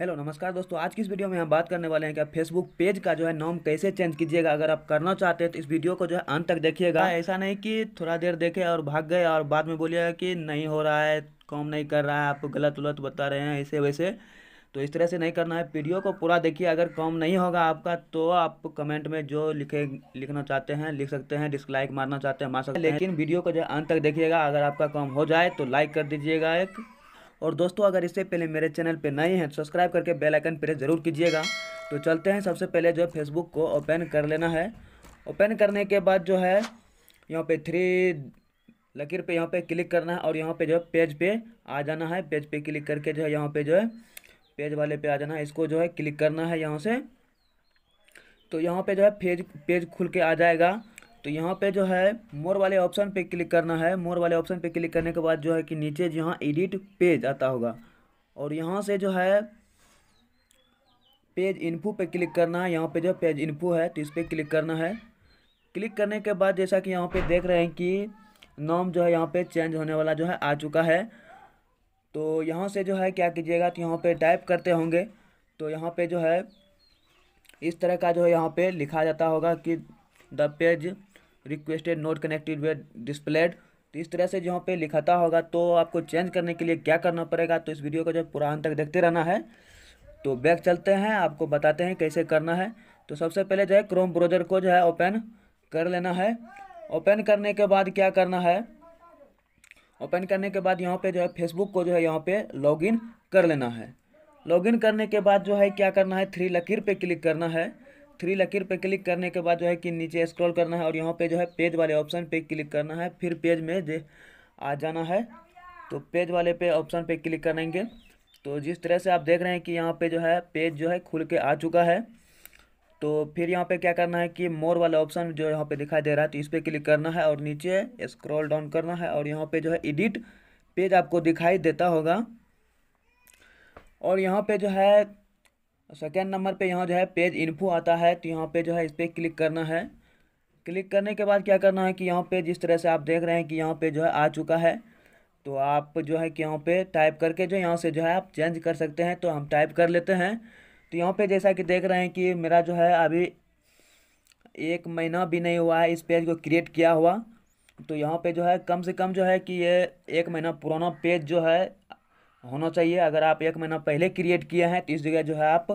hello नमस्कार दोस्तों आज की इस वीडियो में हम बात करने वाले हैं कि आप फेसबुक पेज का जो है नाम कैसे चेंज कीजिएगा अगर आप करना चाहते हैं तो इस वीडियो को जो है अंत तक देखिएगा हाँ, ऐसा नहीं कि थोड़ा देर देखे और भाग गए और बाद में बोलिएगा कि नहीं हो रहा है काम नहीं कर रहा है आपको गलत उलत बता रहे हैं ऐसे वैसे तो इस तरह से नहीं करना है वीडियो को पूरा देखिए अगर काम नहीं होगा आपका तो आप कमेंट में जो लिखे लिखना चाहते हैं लिख सकते हैं डिसलाइक मारना चाहते हैं मार सकते हैं लेकिन वीडियो को जो है अंत तक देखिएगा अगर आपका काम हो जाए तो लाइक कर दीजिएगा एक और दोस्तों अगर इससे पहले मेरे चैनल पर नए हैं तो सब्सक्राइब करके बेल आइकन प्रेस जरूर कीजिएगा तो चलते हैं सबसे पहले जो है फेसबुक को ओपन कर लेना है ओपन करने के बाद जो है यहाँ पे थ्री लकीर पे यहाँ पे क्लिक करना है और यहाँ पे जो है पेज पे आ जाना है पेज पे क्लिक करके जो है यहाँ पे जो है पेज वाले पे आ जाना है इसको जो है क्लिक करना है यहाँ से तो यहाँ पे जो है पेज पेज खुल के आ जाएगा तो यहाँ पे जो है मोर वाले ऑप्शन पे क्लिक करना है मोर वाले ऑप्शन पे क्लिक करने के बाद जो है कि नीचे जहाँ एडिट पेज आता होगा और यहाँ से जो है पेज इन्फो पे क्लिक करना है यहाँ पे जो पेज इन्फो है तो इस पर क्लिक करना है क्लिक करने के बाद जैसा कि यहाँ पे देख रहे हैं कि नाम जो है यहाँ पे चेंज होने वाला जो है आ चुका है तो यहाँ से जो है क्या कीजिएगा तो यहाँ पे टाइप करते होंगे तो यहाँ पे जो है इस तरह का जो है यहाँ पे लिखा जाता होगा कि the page requested not connected way displayed तो इस तरह से जहाँ पे लिखाता होगा तो आपको चेंज करने के लिए क्या करना पड़ेगा तो इस वीडियो को जब पूरा अंत तक देखते रहना है तो बैक चलते हैं आपको बताते हैं कैसे करना है तो सबसे पहले जो है क्रोम ब्रोज़र को जो है ओपन कर लेना है ओपन करने के बाद क्या करना है ओपन करने के बाद यहाँ पे जो है फेसबुक को जो है यहाँ पे लॉगिन कर लेना है लॉगिन करने के बाद जो है क्या करना है थ्री लकीर पे क्लिक करना है थ्री लकीर पे क्लिक करने के बाद जो है कि नीचे स्क्रॉल करना है और यहाँ पे जो है पेज वाले ऑप्शन पे क्लिक करना है फिर पेज में जे आ जाना है तो पेज वाले पे ऑप्शन पे क्लिक करेंगे तो जिस तरह से आप देख रहे हैं कि यहाँ पे जो है पेज जो है खुल के आ चुका है तो फिर यहाँ पे क्या करना है कि मोर वाला ऑप्शन जो यहाँ पर दिखाई दे रहा है तो इस पर क्लिक करना है और नीचे स्क्रॉल डाउन करना है और यहाँ पर जो है एडिट पेज आपको दिखाई देता होगा और यहाँ पे जो है सेकेंड नंबर पे यहाँ जो है पेज इन्फो आता है तो यहाँ पे जो है इस पर क्लिक करना है क्लिक करने के बाद क्या करना है कि यहाँ पे जिस तरह से आप देख रहे हैं कि यहाँ पे जो है आ चुका है तो आप जो है कि यहाँ पे टाइप करके जो यहाँ से जो है आप चेंज कर सकते हैं तो हम टाइप कर लेते हैं तो यहाँ पे जैसा कि देख रहे हैं कि मेरा जो है अभी एक महीना भी नहीं हुआ है इस पेज को क्रिएट किया हुआ तो यहाँ पर जो है कम से कम जो है कि ये एक महीना पुराना पेज जो है होना चाहिए अगर आप एक महीना पहले क्रिएट किए हैं तो इस जगह जो है आप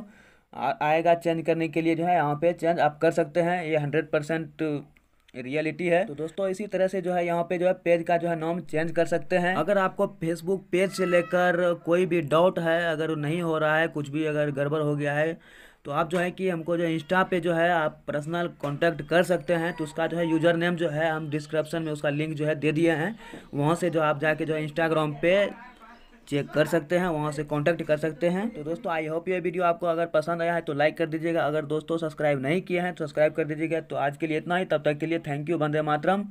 आएगा चेंज करने के लिए जो है यहाँ पे चेंज आप कर सकते हैं ये हंड्रेड परसेंट रियलिटी है तो दोस्तों इसी तरह से जो है यहाँ पे जो है पेज का जो है नाम चेंज कर सकते हैं अगर आपको फेसबुक पेज से लेकर कोई भी डाउट है अगर नहीं हो रहा है कुछ भी अगर गड़बड़ हो गया है तो आप जो है कि हमको जो इंस्टा पे जो है आप पर्सनल कांटेक्ट कर सकते हैं तो उसका जो है यूज़र नेम जो है हम डिस्क्रिप्शन में उसका लिंक जो है दे दिए हैं वहाँ से जो आप जाके जो है इंस्टाग्राम पे चेक कर सकते हैं वहाँ से कॉन्टैक्ट कर सकते हैं तो दोस्तों आई होप ये वीडियो आपको अगर पसंद आया है तो लाइक कर दीजिएगा अगर दोस्तों सब्सक्राइब नहीं किया है तो सब्सक्राइब कर दीजिएगा तो आज के लिए इतना ही तब तक के लिए थैंक यू बंदे मातरम